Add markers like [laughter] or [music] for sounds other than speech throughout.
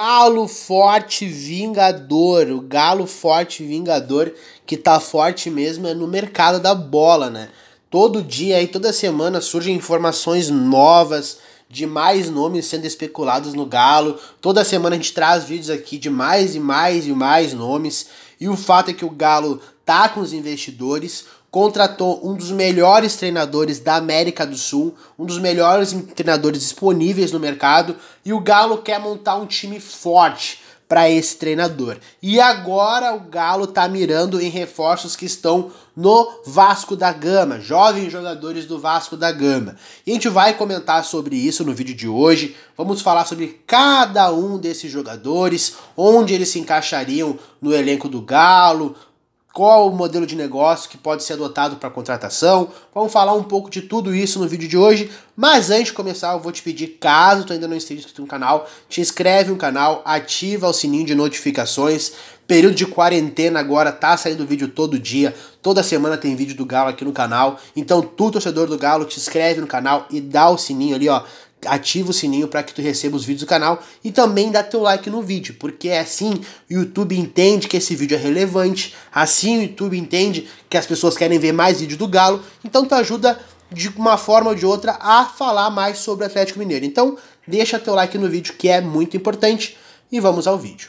Galo forte vingador, o galo forte vingador que tá forte mesmo é no mercado da bola, né? Todo dia e toda semana surgem informações novas de mais nomes sendo especulados no galo. Toda semana a gente traz vídeos aqui de mais e mais e mais nomes. E o fato é que o galo tá com os investidores, contratou um dos melhores treinadores da América do Sul, um dos melhores treinadores disponíveis no mercado, e o Galo quer montar um time forte para esse treinador. E agora o Galo está mirando em reforços que estão no Vasco da Gama, jovens jogadores do Vasco da Gama. E a gente vai comentar sobre isso no vídeo de hoje. Vamos falar sobre cada um desses jogadores, onde eles se encaixariam no elenco do Galo, qual o modelo de negócio que pode ser adotado para contratação. Vamos falar um pouco de tudo isso no vídeo de hoje. Mas antes de começar, eu vou te pedir, caso tu ainda não esteja inscrito no canal, te inscreve no canal, ativa o sininho de notificações. Período de quarentena agora, tá saindo vídeo todo dia. Toda semana tem vídeo do Galo aqui no canal. Então, tu, torcedor do Galo, te inscreve no canal e dá o sininho ali, ó ativa o sininho para que tu receba os vídeos do canal e também dá teu like no vídeo, porque é assim o YouTube entende que esse vídeo é relevante, assim o YouTube entende que as pessoas querem ver mais vídeo do Galo, então tu ajuda de uma forma ou de outra a falar mais sobre o Atlético Mineiro. Então, deixa teu like no vídeo que é muito importante e vamos ao vídeo.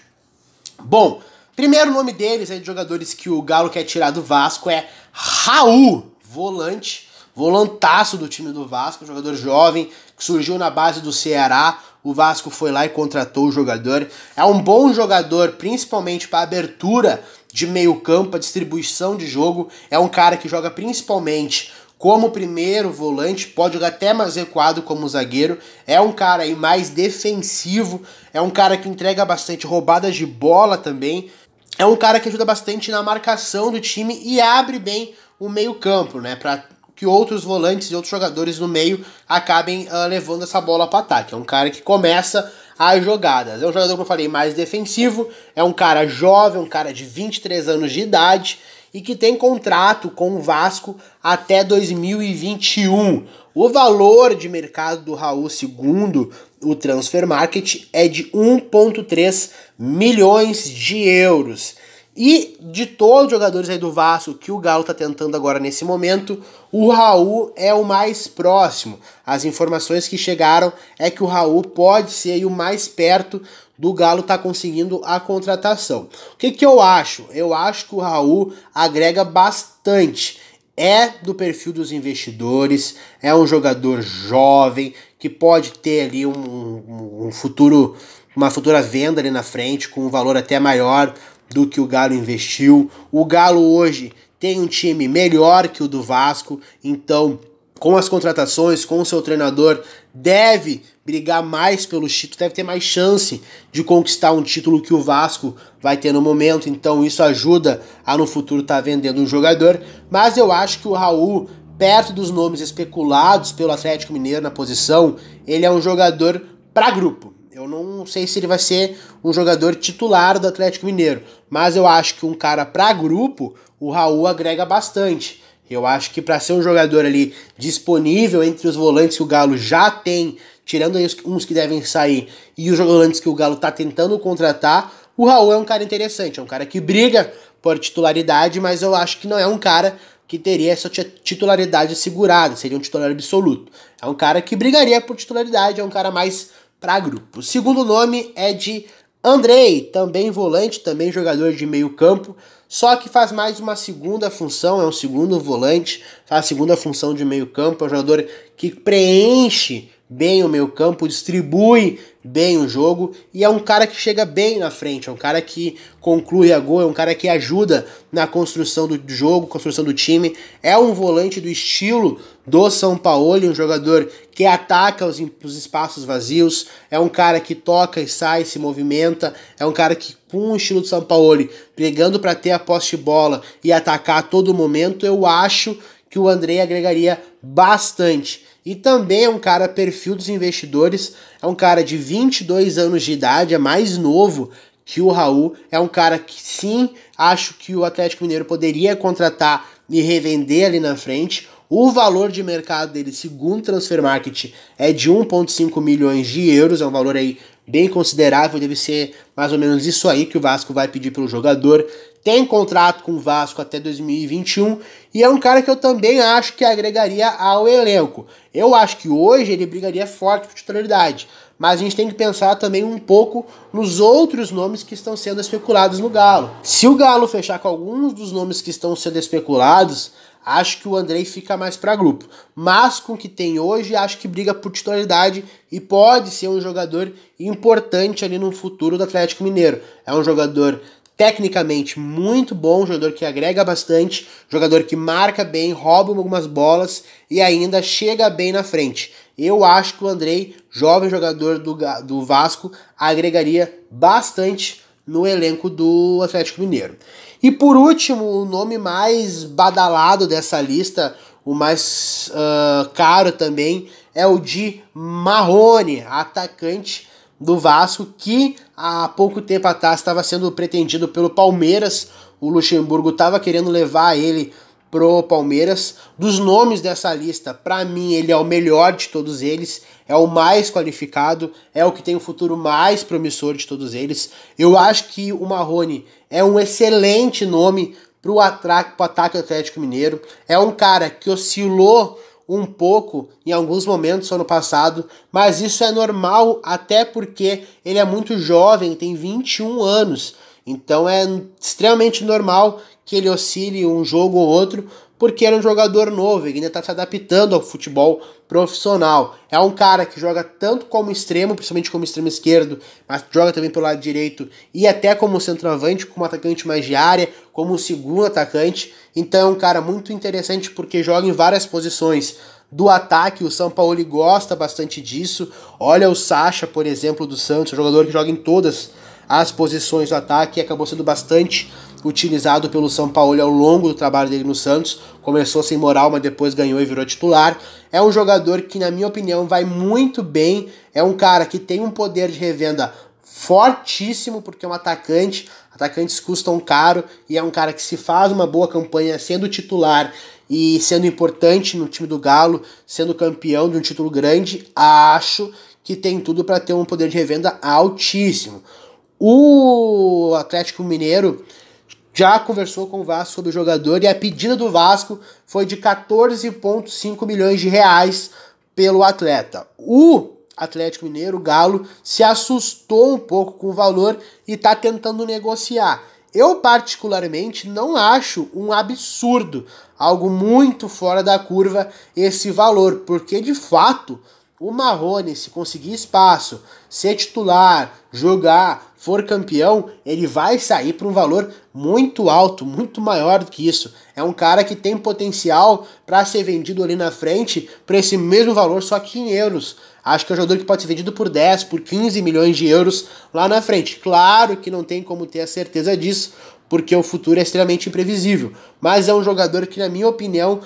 Bom, primeiro nome deles, é de jogadores que o Galo quer tirar do Vasco é Raul, volante, volantaço do time do Vasco, jogador jovem, que surgiu na base do Ceará. O Vasco foi lá e contratou o jogador. É um bom jogador, principalmente para abertura de meio-campo, a distribuição de jogo. É um cara que joga principalmente como primeiro volante, pode jogar até mais recuado como zagueiro. É um cara aí mais defensivo, é um cara que entrega bastante roubadas de bola também. É um cara que ajuda bastante na marcação do time e abre bem o meio-campo, né, para que outros volantes e outros jogadores no meio acabem uh, levando essa bola para ataque. É um cara que começa as jogadas. É um jogador, como eu falei, mais defensivo, é um cara jovem, um cara de 23 anos de idade e que tem contrato com o Vasco até 2021. O valor de mercado do Raul, segundo o Transfer Market, é de 1,3 milhões de euros. E de todos os jogadores aí do Vasco que o Galo está tentando agora nesse momento, o Raul é o mais próximo. As informações que chegaram é que o Raul pode ser o mais perto do Galo tá conseguindo a contratação. O que, que eu acho? Eu acho que o Raul agrega bastante. É do perfil dos investidores, é um jogador jovem que pode ter ali um, um futuro, uma futura venda ali na frente com um valor até maior do que o Galo investiu. O Galo hoje tem um time melhor que o do Vasco, então com as contratações, com o seu treinador, deve brigar mais pelos títulos, deve ter mais chance de conquistar um título que o Vasco vai ter no momento, então isso ajuda a no futuro estar tá vendendo um jogador, mas eu acho que o Raul, perto dos nomes especulados pelo Atlético Mineiro na posição, ele é um jogador para grupo. Eu não sei se ele vai ser um jogador titular do Atlético Mineiro, mas eu acho que um cara para grupo, o Raul agrega bastante. Eu acho que para ser um jogador ali disponível entre os volantes que o Galo já tem, tirando aí uns que devem sair e os volantes que o Galo tá tentando contratar, o Raul é um cara interessante, é um cara que briga por titularidade, mas eu acho que não é um cara que teria essa titularidade segurada, seria um titular absoluto. É um cara que brigaria por titularidade, é um cara mais para grupo. O segundo nome é de Andrei, também volante, também jogador de meio campo, só que faz mais uma segunda função, é um segundo volante, faz a segunda função de meio campo, é um jogador que preenche bem o meio campo, distribui bem o jogo e é um cara que chega bem na frente, é um cara que conclui a gol, é um cara que ajuda na construção do jogo, construção do time. É um volante do estilo do São Paulo, um jogador que ataca os, os espaços vazios, é um cara que toca e sai, se movimenta, é um cara que com o estilo do São Paulo, brigando para ter a posse de bola e atacar a todo momento, eu acho que o Andrei agregaria bastante. E também é um cara perfil dos investidores, é um cara de 22 anos de idade, é mais novo que o Raul, é um cara que sim, acho que o Atlético Mineiro poderia contratar e revender ali na frente. O valor de mercado dele, segundo Transfer Market, é de 1.5 milhões de euros, é um valor aí bem considerável, deve ser mais ou menos isso aí que o Vasco vai pedir pelo jogador tem contrato com o Vasco até 2021 e é um cara que eu também acho que agregaria ao elenco. Eu acho que hoje ele brigaria forte por titularidade, mas a gente tem que pensar também um pouco nos outros nomes que estão sendo especulados no Galo. Se o Galo fechar com alguns dos nomes que estão sendo especulados, acho que o Andrei fica mais para grupo. Mas com o que tem hoje, acho que briga por titularidade e pode ser um jogador importante ali no futuro do Atlético Mineiro. É um jogador tecnicamente muito bom, jogador que agrega bastante, jogador que marca bem, rouba algumas bolas e ainda chega bem na frente. Eu acho que o Andrei, jovem jogador do, do Vasco, agregaria bastante no elenco do Atlético Mineiro. E por último, o nome mais badalado dessa lista, o mais uh, caro também, é o de Marrone, atacante do Vasco, que Há pouco tempo atrás estava sendo pretendido pelo Palmeiras. O Luxemburgo estava querendo levar ele pro Palmeiras. Dos nomes dessa lista, para mim ele é o melhor de todos eles, é o mais qualificado, é o que tem o futuro mais promissor de todos eles. Eu acho que o Marrone é um excelente nome pro ataque, pro ataque Atlético Mineiro. É um cara que oscilou um pouco em alguns momentos no passado, mas isso é normal até porque ele é muito jovem, tem 21 anos. Então é extremamente normal que ele oscile um jogo ou outro, porque ele é um jogador novo, ele ainda está se adaptando ao futebol profissional. É um cara que joga tanto como extremo, principalmente como extremo esquerdo, mas joga também pelo lado direito e até como centroavante, como atacante mais de área, como segundo atacante. Então é um cara muito interessante porque joga em várias posições do ataque. O São Paulo gosta bastante disso. Olha o Sacha, por exemplo, do Santos, um jogador que joga em todas as posições do ataque e acabou sendo bastante utilizado pelo São Paulo ao longo do trabalho dele no Santos. Começou sem moral, mas depois ganhou e virou titular. É um jogador que, na minha opinião, vai muito bem. É um cara que tem um poder de revenda fortíssimo, porque é um atacante, atacantes custam caro e é um cara que se faz uma boa campanha sendo titular e sendo importante no time do Galo, sendo campeão de um título grande, acho que tem tudo para ter um poder de revenda altíssimo. O Atlético Mineiro já conversou com o Vasco sobre o jogador e a pedida do Vasco foi de 14,5 milhões de reais pelo atleta. O Atlético Mineiro, Galo, se assustou um pouco com o valor e está tentando negociar. Eu, particularmente, não acho um absurdo, algo muito fora da curva, esse valor, porque de fato o Marrone, se conseguir espaço, ser titular, jogar, for campeão, ele vai sair para um valor muito alto, muito maior do que isso. É um cara que tem potencial para ser vendido ali na frente por esse mesmo valor, só que em euros. Acho que é um jogador que pode ser vendido por 10, por 15 milhões de euros lá na frente. Claro que não tem como ter a certeza disso, porque o futuro é extremamente imprevisível. Mas é um jogador que, na minha opinião,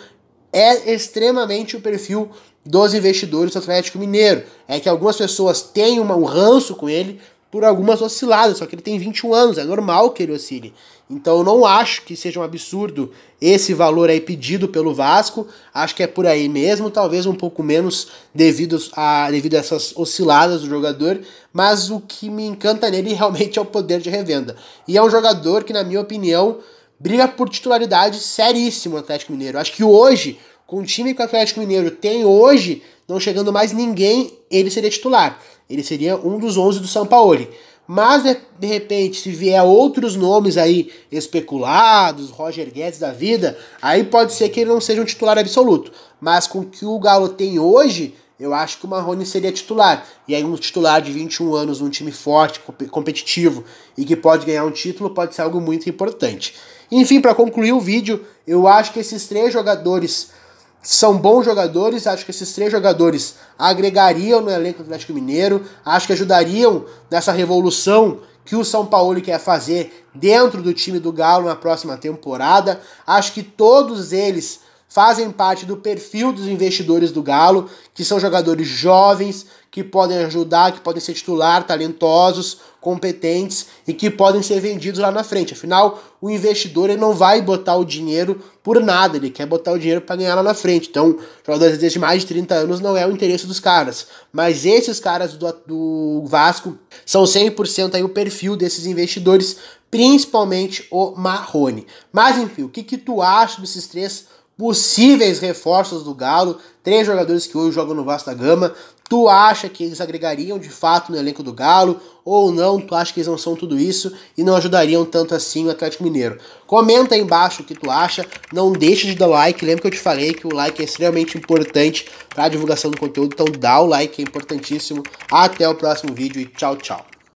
é extremamente o perfil dos investidores do Atlético Mineiro. É que algumas pessoas têm uma, um ranço com ele, por algumas osciladas, só que ele tem 21 anos, é normal que ele oscile. Então eu não acho que seja um absurdo esse valor aí pedido pelo Vasco, acho que é por aí mesmo, talvez um pouco menos devido a, devido a essas osciladas do jogador, mas o que me encanta nele [laughs] realmente é o poder de revenda. E é um jogador que, na minha opinião, briga por titularidade seríssimo no Atlético Mineiro. Acho que hoje com o time que o Atlético Mineiro tem hoje, não chegando mais ninguém, ele seria titular. Ele seria um dos 11 do São Paulo. Mas, de repente, se vier outros nomes aí especulados, Roger Guedes da vida, aí pode ser que ele não seja um titular absoluto. Mas com o que o Galo tem hoje, eu acho que o Marrone seria titular. E aí um titular de 21 anos num time forte, competitivo e que pode ganhar um título pode ser algo muito importante. Enfim, para concluir o vídeo, eu acho que esses três jogadores são bons jogadores, acho que esses três jogadores agregariam no elenco do Atlético Mineiro, acho que ajudariam nessa revolução que o São Paulo quer fazer dentro do time do Galo na próxima temporada. Acho que todos eles fazem parte do perfil dos investidores do Galo, que são jogadores jovens, que podem ajudar, que podem ser titular, talentosos, competentes e que podem ser vendidos lá na frente. Afinal, o investidor ele não vai botar o dinheiro por nada, ele quer botar o dinheiro para ganhar lá na frente. Então, jogadores desde mais de 30 anos não é o interesse dos caras. Mas esses caras do, do Vasco são 100% aí o perfil desses investidores, principalmente o Marrone. Mas enfim, o que, que tu acha desses três possíveis reforços do Galo, três jogadores que hoje jogam no Vasta Gama. Tu acha que eles agregariam de fato no elenco do Galo ou não? Tu acha que eles não são tudo isso e não ajudariam tanto assim o Atlético Mineiro? Comenta aí embaixo o que tu acha. Não deixa de dar like. Lembra que eu te falei que o like é extremamente importante para a divulgação do conteúdo, então dá o like, é importantíssimo. Até o próximo vídeo e tchau, tchau.